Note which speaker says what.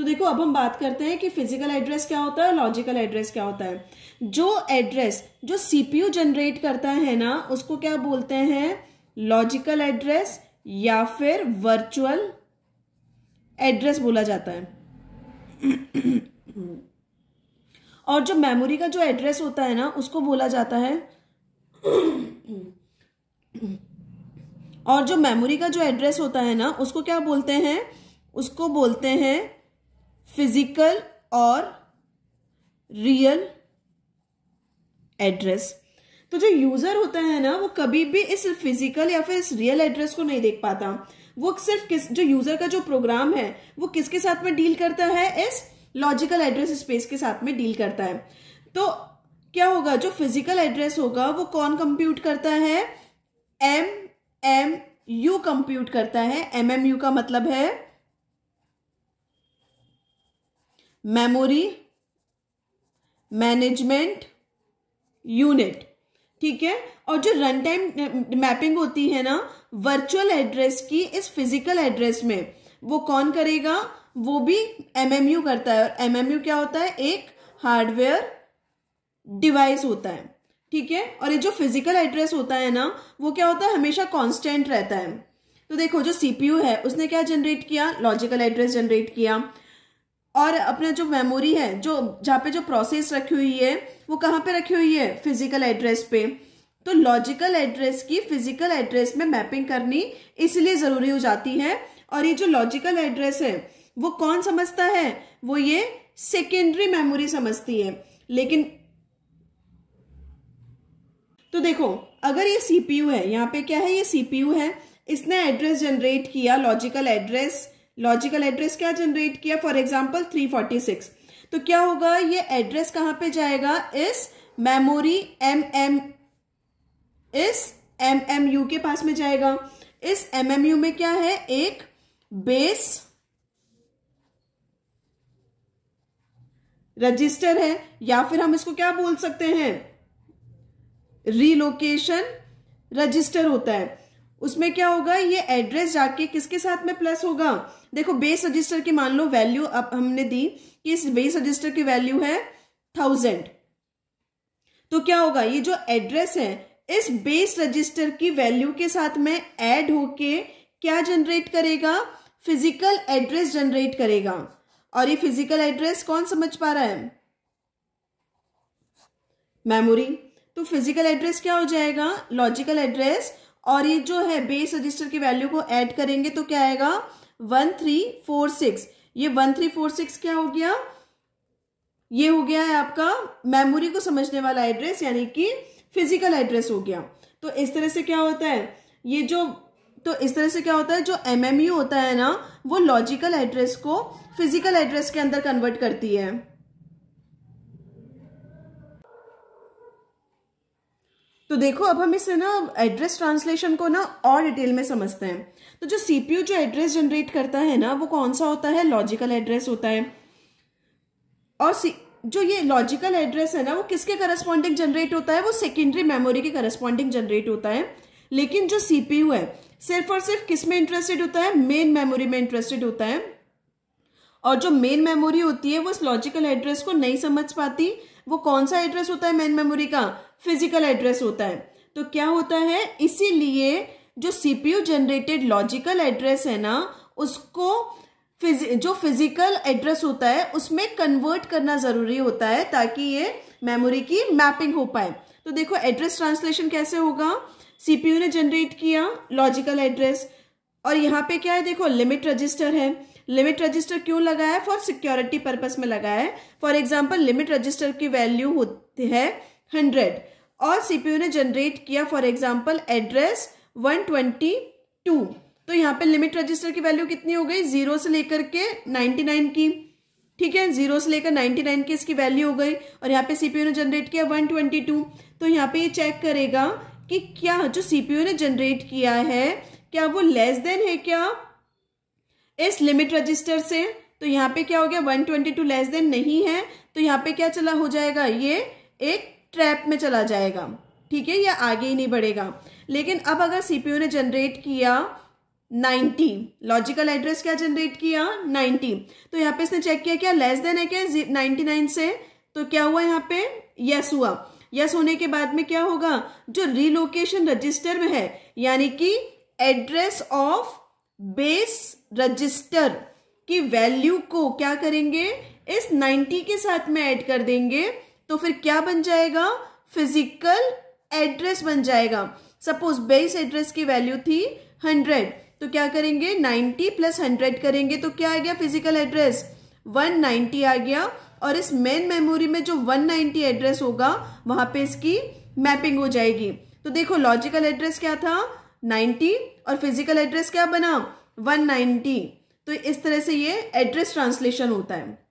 Speaker 1: तो देखो अब हम बात करते हैं कि फिजिकल एड्रेस क्या होता है लॉजिकल एड्रेस क्या होता है जो एड्रेस जो सीपीयू जनरेट करता है ना उसको क्या बोलते हैं लॉजिकल एड्रेस या फिर वर्चुअल एड्रेस बोला जाता है और जो मेमोरी का जो एड्रेस होता है ना उसको बोला जाता है और जो मेमोरी का जो एड्रेस होता है ना उसको क्या बोलते हैं उसको बोलते हैं फिजिकल और रियल एड्रेस तो जो यूजर होता है ना वो कभी भी इस फिजिकल या फिर इस रियल एड्रेस को नहीं देख पाता वो सिर्फ किस जो यूजर का जो प्रोग्राम है वो किसके साथ में डील करता है इस लॉजिकल एड्रेस स्पेस के साथ में डील करता है तो क्या होगा जो फिजिकल एड्रेस होगा वो कौन कंप्यूट करता है एम एम यू कंप्यूट करता है एम एम यू का मतलब है मेमोरी मैनेजमेंट यूनिट ठीक है और जो रन टाइम मैपिंग होती है ना वर्चुअल एड्रेस की इस फिजिकल एड्रेस में वो कौन करेगा वो भी एमएमयू करता है और एमएमयू क्या होता है एक हार्डवेयर डिवाइस होता है ठीक है और ये जो फिजिकल एड्रेस होता है ना वो क्या होता है हमेशा कांस्टेंट रहता है तो देखो जो सीपीयू है उसने क्या जनरेट किया लॉजिकल एड्रेस जनरेट किया और अपना जो मेमोरी है जो जहाँ पे जो प्रोसेस रखी हुई है वो कहाँ पे रखी हुई है फिजिकल एड्रेस पे तो लॉजिकल एड्रेस की फिजिकल एड्रेस में मैपिंग करनी इसलिए ज़रूरी हो जाती है और ये जो लॉजिकल एड्रेस है वो कौन समझता है वो ये सेकेंडरी मेमोरी समझती है लेकिन तो देखो अगर ये सीपीयू है यहाँ पे क्या है ये सीपीयू है इसने एड्रेस जनरेट किया लॉजिकल एड्रेस लॉजिकल एड्रेस क्या जनरेट किया for example three forty six तो क्या होगा ये एड्रेस कहां पे जाएगा इस मेमोरी एम एम इस एम एम यू के पास में जाएगा इस एम एम यू में क्या है एक बेस रजिस्टर है या फिर हम इसको क्या बोल सकते हैं रीलोकेशन रजिस्टर होता है उसमें क्या होगा ये एड्रेस जाके किसके साथ में प्लस होगा देखो बेस रजिस्टर की मान लो वैल्यू अब हमने दी कि इस बेस रजिस्टर की वैल्यू है थाउजेंड तो क्या होगा ये जो एड्रेस है इस बेस रजिस्टर की वैल्यू के साथ में ऐड होके क्या जनरेट करेगा फिजिकल एड्रेस जनरेट करेगा और ये फिजिकल एड्रेस कौन समझ पा रहा है मेमोरी तो फिजिकल एड्रेस क्या हो जाएगा लॉजिकल एड्रेस और ये जो है बेस रजिस्टर की वैल्यू को ऐड करेंगे तो क्या आएगा वन थ्री फोर सिक्स ये वन थ्री फोर सिक्स क्या हो गया ये हो गया है आपका मेमोरी को समझने वाला एड्रेस यानी कि फिजिकल एड्रेस हो गया तो इस तरह से क्या होता है ये जो तो इस तरह से क्या होता है जो एम होता है ना वो लॉजिकल एड्रेस को फिजिकल एड्रेस के अंदर कन्वर्ट करती है तो देखो अब हम इसे ना एड्रेस ट्रांसलेशन को ना और डिटेल में समझते हैं तो जो सीपीयू जो एड्रेस जनरेट करता है ना वो कौन सा होता है लॉजिकल एड्रेस होता है और जो ये लॉजिकल एड्रेस है ना वो किसके करस्पॉन्डिंग जनरेट होता है वो सेकेंडरी मेमोरी के करस्पॉन्डिंग जनरेट होता है लेकिन जो सीपीयू है सिर्फ और सिर्फ किस में इंटरेस्टेड होता है मेन मेमोरी में इंटरेस्टेड होता है और जो मेन मेमोरी होती है वो इस लॉजिकल एड्रेस को नहीं समझ पाती वो कौन सा एड्रेस होता है मेन मेमोरी का फिजिकल एड्रेस होता है तो क्या होता है इसीलिए जो सीपीयू जनरेटेड लॉजिकल एड्रेस है ना उसको फिज जो फिजिकल एड्रेस होता है उसमें कन्वर्ट करना ज़रूरी होता है ताकि ये मेमोरी की मैपिंग हो पाए तो देखो एड्रेस ट्रांसलेशन कैसे होगा सीपीयू ने जनरेट किया लॉजिकल एड्रेस और यहाँ पे क्या है देखो लिमिट रजिस्टर है लिमिट रजिस्टर क्यों लगाया है फॉर सिक्योरिटी पर्पज में लगाया है फॉर एग्जाम्पल लिमिट रजिस्टर की वैल्यू होती है हंड्रेड और सीपीयू ने जनरेट किया for example address one twenty two तो यहाँ पे लिमिट रजिस्टर की वैल्यू कितनी हो गई जीरो से लेकर के नाइन्टी नाइन की ठीक है जीरो से लेकर नाइन्टी नाइन की इसकी वैल्यू हो गई और यहाँ पे सीपीयू ने जनरेट किया वन ट्वेंटी टू तो यहाँ पे ये चेक करेगा कि क्या जो सीपीयू ने जनरेट किया है क्या वो लेस देन है क्या इस लिमिट रजिस्टर से तो यहाँ पे क्या हो गया one twenty two less than नहीं है तो यहाँ पे क्या चला हो जाएगा ये एक ट्रैप में चला जाएगा ठीक है या आगे ही नहीं बढ़ेगा लेकिन अब अगर सीपीयू ने जनरेट किया 90 लॉजिकल एड्रेस क्या जनरेट किया 90 तो यहाँ पे इसने चेक किया क्या लेस देन है क्या 99 से तो क्या हुआ यहाँ पे यस हुआ यस होने के बाद में क्या होगा जो रिलोकेशन रजिस्टर में है यानी कि एड्रेस ऑफ बेस रजिस्टर की वैल्यू को क्या करेंगे इस 90 के साथ में ऐड कर देंगे तो फिर क्या बन जाएगा फिजिकल एड्रेस बन जाएगा सपोज बेस एड्रेस की वैल्यू थी 100 तो क्या करेंगे 90 प्लस 100 करेंगे तो क्या आ गया फिजिकल एड्रेस 190 आ गया और इस मेन मेमोरी में जो 190 एड्रेस होगा वहां पे इसकी मैपिंग हो जाएगी तो देखो लॉजिकल एड्रेस क्या था नाइन्टी और फिजिकल एड्रेस क्या बना 190 तो इस तरह से ये एड्रेस ट्रांसलेशन होता है